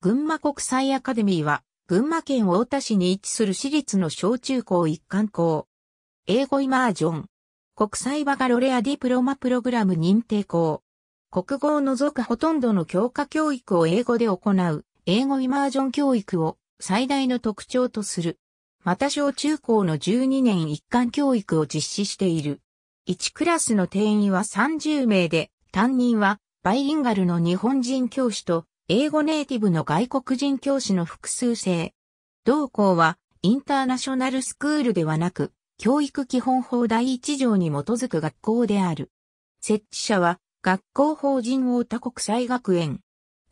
群馬国際アカデミーは、群馬県太田市に位置する私立の小中高一貫校。英語イマージョン。国際バカロレアディプロマプログラム認定校。国語を除くほとんどの教科教育を英語で行う、英語イマージョン教育を最大の特徴とする。また小中高の12年一貫教育を実施している。1クラスの定員は30名で、担任はバイリンガルの日本人教師と英語ネイティブの外国人教師の複数性。同校は、インターナショナルスクールではなく、教育基本法第1条に基づく学校である。設置者は、学校法人大田国際学園。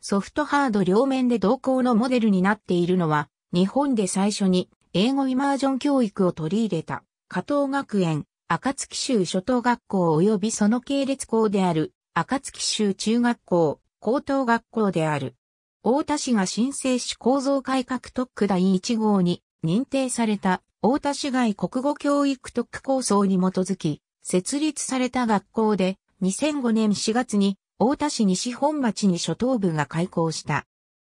ソフトハード両面で同校のモデルになっているのは、日本で最初に英語イマージョン教育を取り入れた、加藤学園、暁州初等学校及びその系列校である、暁州中学校、高等学校である。大田市が申請し構造改革特区第1号に認定された大田市外国語教育特区構想に基づき設立された学校で2005年4月に大田市西本町に初等部が開校した。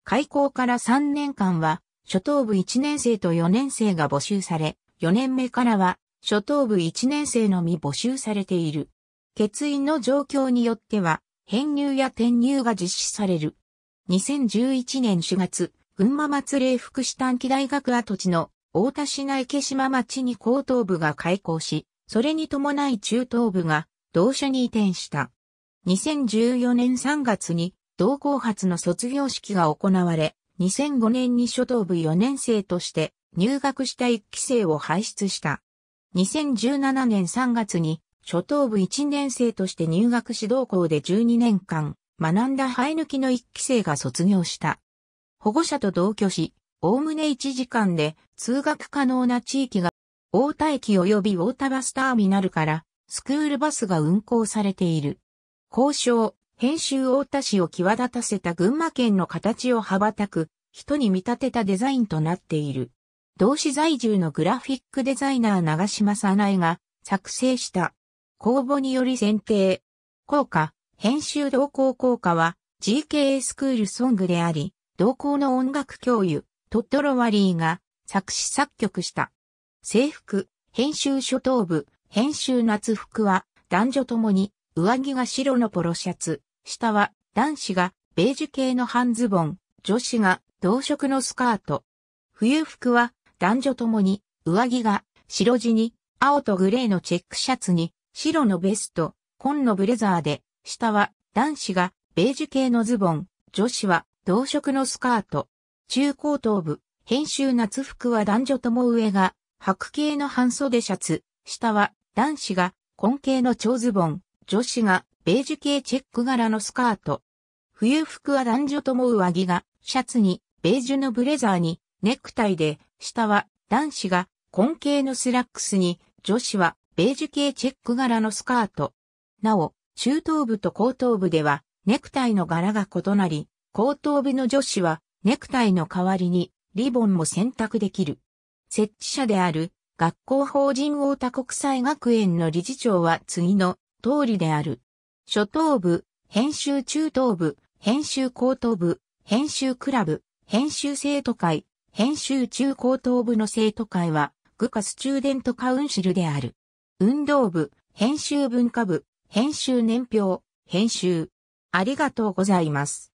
開校から3年間は初等部1年生と4年生が募集され、4年目からは初等部1年生のみ募集されている。欠員の状況によっては編入や転入が実施される。2011年4月、群馬松霊福祉短期大学跡地の大田市内池島町に高等部が開校し、それに伴い中等部が同社に移転した。2014年3月に同校発の卒業式が行われ、2005年に初等部4年生として入学した1期生を輩出した。2017年3月に初等部1年生として入学指導校で12年間、学んだ生え抜きの1期生が卒業した。保護者と同居し、おおむね1時間で通学可能な地域が、大田駅及び大田バスターミナルからスクールバスが運行されている。交渉、編集大田市を際立たせた群馬県の形を羽ばたく、人に見立てたデザインとなっている。同市在住のグラフィックデザイナー長島さなえが作成した公募により選定。効果、編集同行効果は GKA スクールソングであり、同行の音楽教諭、トットロワリーが作詞作曲した。制服、編集初等部、編集夏服は男女ともに上着が白のポロシャツ、下は男子がベージュ系の半ズボン、女子が同色のスカート。冬服は男女ともに上着が白地に青とグレーのチェックシャツに白のベスト、紺のブレザーで、下は男子がベージュ系のズボン、女子は同色のスカート。中高頭部、編集夏服は男女とも上が白系の半袖シャツ、下は男子が紺系の長ズボン、女子がベージュ系チェック柄のスカート。冬服は男女とも上着がシャツにベージュのブレザーにネクタイで、下は男子が紺系のスラックスに、女子はベージュ系チェック柄のスカート。なお、中等部と後等部では、ネクタイの柄が異なり、後等部の女子は、ネクタイの代わりに、リボンも選択できる。設置者である、学校法人大田国際学園の理事長は次の通りである。初等部、編集中等部、編集高等部、編集クラブ、編集生徒会、編集中高等部の生徒会は、グカスチューデントカウンシルである。運動部、編集文化部、編集年表、編集。ありがとうございます。